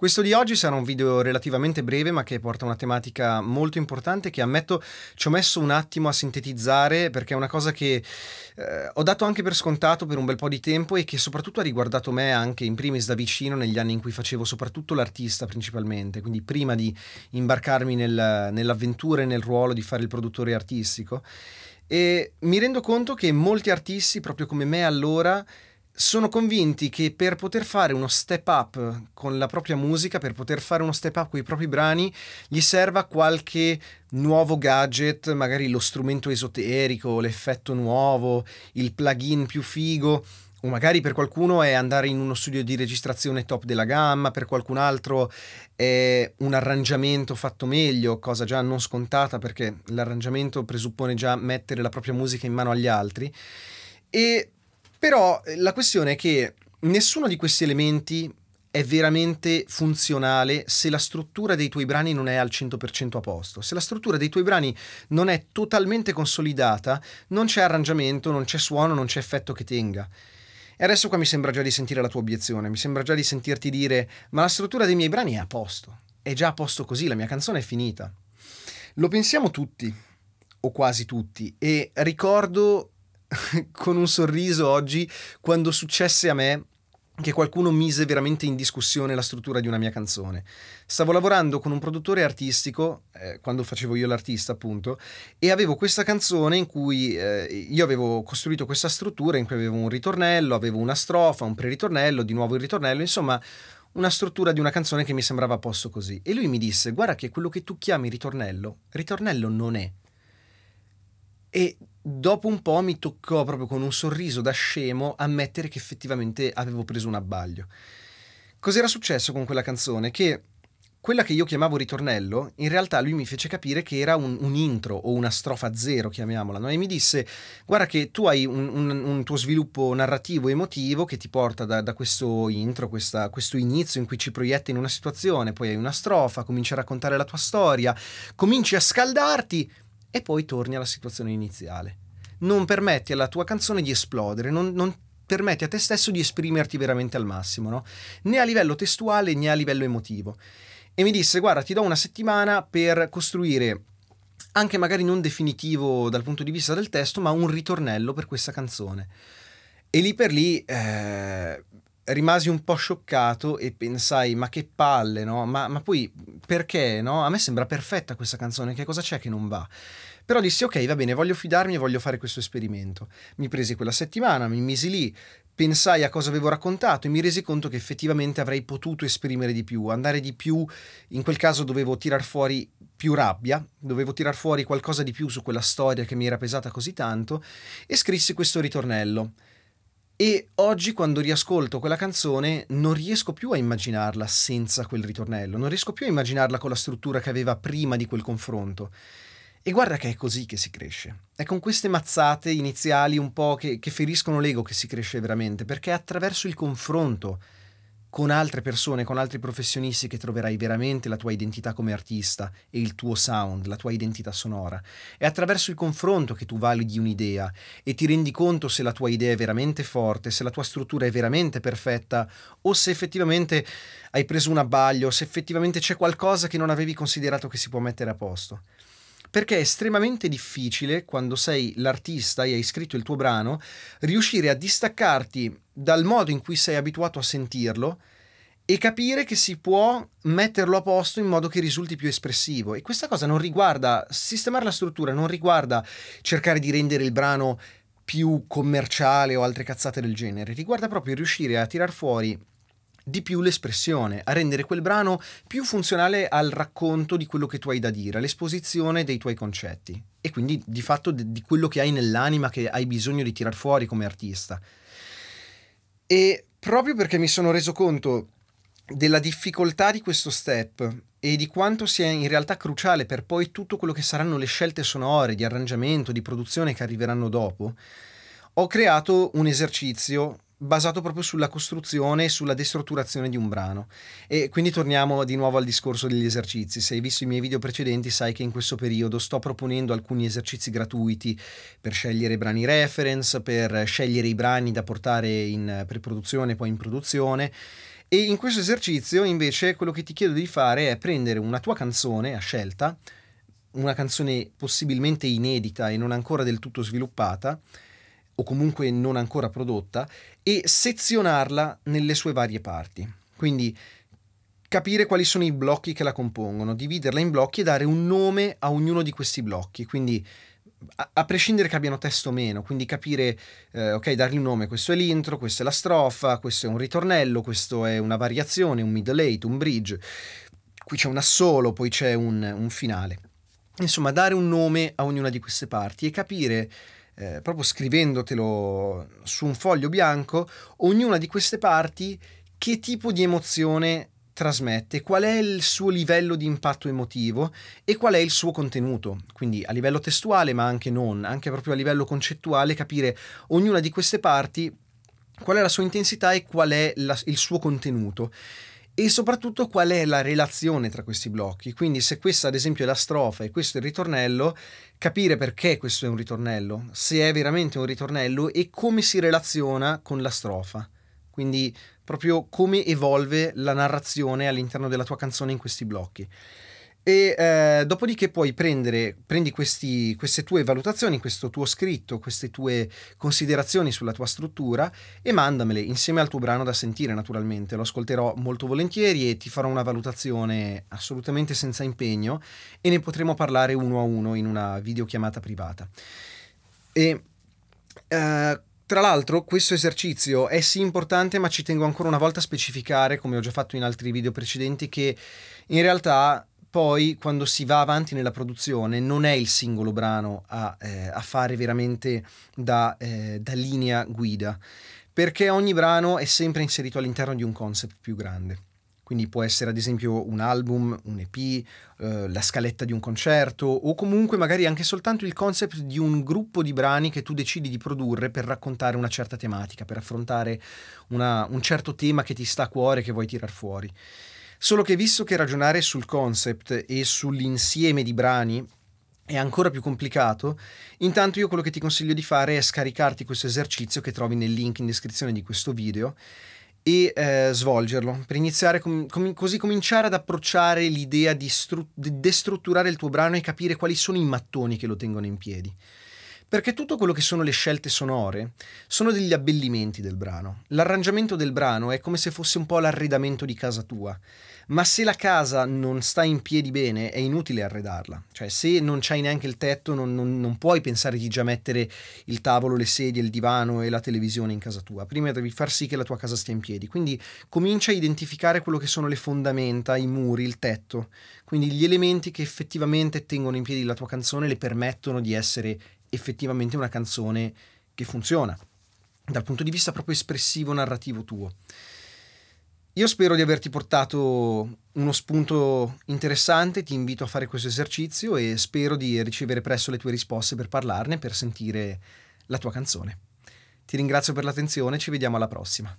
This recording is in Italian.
Questo di oggi sarà un video relativamente breve ma che porta una tematica molto importante che ammetto ci ho messo un attimo a sintetizzare perché è una cosa che eh, ho dato anche per scontato per un bel po' di tempo e che soprattutto ha riguardato me anche in primis da vicino negli anni in cui facevo soprattutto l'artista principalmente, quindi prima di imbarcarmi nel, nell'avventura e nel ruolo di fare il produttore artistico e mi rendo conto che molti artisti proprio come me allora sono convinti che per poter fare uno step up con la propria musica, per poter fare uno step up con i propri brani, gli serva qualche nuovo gadget, magari lo strumento esoterico, l'effetto nuovo, il plugin più figo. O magari per qualcuno è andare in uno studio di registrazione top della gamma, per qualcun altro è un arrangiamento fatto meglio, cosa già non scontata perché l'arrangiamento presuppone già mettere la propria musica in mano agli altri. E però eh, la questione è che nessuno di questi elementi è veramente funzionale se la struttura dei tuoi brani non è al 100% a posto. Se la struttura dei tuoi brani non è totalmente consolidata, non c'è arrangiamento, non c'è suono, non c'è effetto che tenga. E adesso qua mi sembra già di sentire la tua obiezione, mi sembra già di sentirti dire ma la struttura dei miei brani è a posto, è già a posto così, la mia canzone è finita. Lo pensiamo tutti, o quasi tutti, e ricordo con un sorriso oggi quando successe a me che qualcuno mise veramente in discussione la struttura di una mia canzone. Stavo lavorando con un produttore artistico, eh, quando facevo io l'artista appunto, e avevo questa canzone in cui eh, io avevo costruito questa struttura in cui avevo un ritornello, avevo una strofa, un preritornello, di nuovo il ritornello, insomma una struttura di una canzone che mi sembrava a posto così. E lui mi disse, guarda che quello che tu chiami ritornello, ritornello non è, e dopo un po' mi toccò proprio con un sorriso da scemo ammettere che effettivamente avevo preso un abbaglio. Cos'era successo con quella canzone? Che quella che io chiamavo ritornello, in realtà lui mi fece capire che era un, un intro o una strofa zero, chiamiamola, no? e mi disse, guarda che tu hai un, un, un tuo sviluppo narrativo emotivo che ti porta da, da questo intro, questa, questo inizio in cui ci proietti in una situazione, poi hai una strofa, cominci a raccontare la tua storia, cominci a scaldarti e poi torni alla situazione iniziale. Non permetti alla tua canzone di esplodere, non, non permetti a te stesso di esprimerti veramente al massimo, no? né a livello testuale né a livello emotivo. E mi disse, guarda, ti do una settimana per costruire anche magari non definitivo dal punto di vista del testo, ma un ritornello per questa canzone. E lì per lì eh, rimasi un po' scioccato e pensai, ma che palle, no? Ma, ma poi perché no? A me sembra perfetta questa canzone, che cosa c'è che non va? Però dissi ok, va bene, voglio fidarmi e voglio fare questo esperimento. Mi presi quella settimana, mi misi lì, pensai a cosa avevo raccontato e mi resi conto che effettivamente avrei potuto esprimere di più, andare di più, in quel caso dovevo tirar fuori più rabbia, dovevo tirar fuori qualcosa di più su quella storia che mi era pesata così tanto e scrissi questo ritornello e oggi quando riascolto quella canzone non riesco più a immaginarla senza quel ritornello, non riesco più a immaginarla con la struttura che aveva prima di quel confronto. E guarda che è così che si cresce. È con queste mazzate iniziali un po' che, che feriscono l'ego che si cresce veramente, perché è attraverso il confronto con altre persone, con altri professionisti che troverai veramente la tua identità come artista e il tuo sound, la tua identità sonora. È attraverso il confronto che tu validi un'idea e ti rendi conto se la tua idea è veramente forte, se la tua struttura è veramente perfetta o se effettivamente hai preso un abbaglio, se effettivamente c'è qualcosa che non avevi considerato che si può mettere a posto perché è estremamente difficile quando sei l'artista e hai scritto il tuo brano riuscire a distaccarti dal modo in cui sei abituato a sentirlo e capire che si può metterlo a posto in modo che risulti più espressivo. E questa cosa non riguarda sistemare la struttura, non riguarda cercare di rendere il brano più commerciale o altre cazzate del genere, riguarda proprio riuscire a tirar fuori di più l'espressione, a rendere quel brano più funzionale al racconto di quello che tu hai da dire, all'esposizione dei tuoi concetti e quindi di fatto di quello che hai nell'anima che hai bisogno di tirar fuori come artista. E proprio perché mi sono reso conto della difficoltà di questo step e di quanto sia in realtà cruciale per poi tutto quello che saranno le scelte sonore, di arrangiamento, di produzione che arriveranno dopo, ho creato un esercizio basato proprio sulla costruzione e sulla destrutturazione di un brano. E quindi torniamo di nuovo al discorso degli esercizi. Se hai visto i miei video precedenti sai che in questo periodo sto proponendo alcuni esercizi gratuiti per scegliere brani reference, per scegliere i brani da portare in preproduzione e poi in produzione. E in questo esercizio invece quello che ti chiedo di fare è prendere una tua canzone a scelta, una canzone possibilmente inedita e non ancora del tutto sviluppata, o comunque non ancora prodotta, e sezionarla nelle sue varie parti. Quindi capire quali sono i blocchi che la compongono, dividerla in blocchi e dare un nome a ognuno di questi blocchi. Quindi a, prescindere che abbiano testo o meno, quindi capire, eh, ok, dargli un nome, questo è l'intro, questa è la strofa, questo è un ritornello, questo è una variazione, un middle eight, un bridge, qui c'è un assolo, poi c'è un, un finale. Insomma, dare un nome a ognuna di queste parti e capire eh, proprio scrivendotelo su un foglio bianco, ognuna di queste parti che tipo di emozione trasmette, qual è il suo livello di impatto emotivo e qual è il suo contenuto. Quindi a livello testuale, ma anche non, anche proprio a livello concettuale, capire ognuna di queste parti qual è la sua intensità e qual è la, il suo contenuto e soprattutto qual è la relazione tra questi blocchi. Quindi se questa ad esempio è la strofa e questo è il ritornello, capire perché questo è un ritornello, se è veramente un ritornello e come si relaziona con la strofa. Quindi proprio come evolve la narrazione all'interno della tua canzone in questi blocchi. E eh, dopodiché puoi prendere, prendi questi, queste tue valutazioni, questo tuo scritto, queste tue considerazioni sulla tua struttura e mandamele insieme al tuo brano da sentire naturalmente. Lo ascolterò molto volentieri e ti farò una valutazione assolutamente senza impegno e ne potremo parlare uno a uno in una videochiamata privata. E, eh, tra l'altro questo esercizio è sì importante ma ci tengo ancora una volta a specificare, come ho già fatto in altri video precedenti, che in realtà poi quando si va avanti nella produzione non è il singolo brano a, eh, a fare veramente da, eh, da linea guida, perché ogni brano è sempre inserito all'interno di un concept più grande. Quindi può essere ad esempio un album, un EP, eh, la scaletta di un concerto o comunque magari anche soltanto il concept di un gruppo di brani che tu decidi di produrre per raccontare una certa tematica, per affrontare una, un certo tema che ti sta a cuore e che vuoi tirar fuori. Solo che visto che ragionare sul concept e sull'insieme di brani è ancora più complicato, intanto io quello che ti consiglio di fare è scaricarti questo esercizio che trovi nel link in descrizione di questo video e eh, svolgerlo per iniziare com- com- così cominciare ad approcciare l'idea di, stru- di destrutturare il tuo brano e capire quali sono i mattoni che lo tengono in piedi perché tutto quello che sono le scelte sonore sono degli abbellimenti del brano. L'arrangiamento del brano è come se fosse un po' l'arredamento di casa tua, ma se la casa non sta in piedi bene è inutile arredarla, cioè se non c'hai neanche il tetto non, non, non puoi pensare di già mettere il tavolo, le sedie, il divano e la televisione in casa tua, prima devi far sì che la tua casa stia in piedi, quindi comincia a identificare quello che sono le fondamenta, i muri, il tetto, quindi gli elementi che effettivamente tengono in piedi la tua canzone le permettono di essere effettivamente una canzone che funziona dal punto di vista proprio espressivo narrativo tuo. Io spero di averti portato uno spunto interessante, ti invito a fare questo esercizio e spero di ricevere presto le tue risposte per parlarne, per sentire la tua canzone. Ti ringrazio per l'attenzione, ci vediamo alla prossima.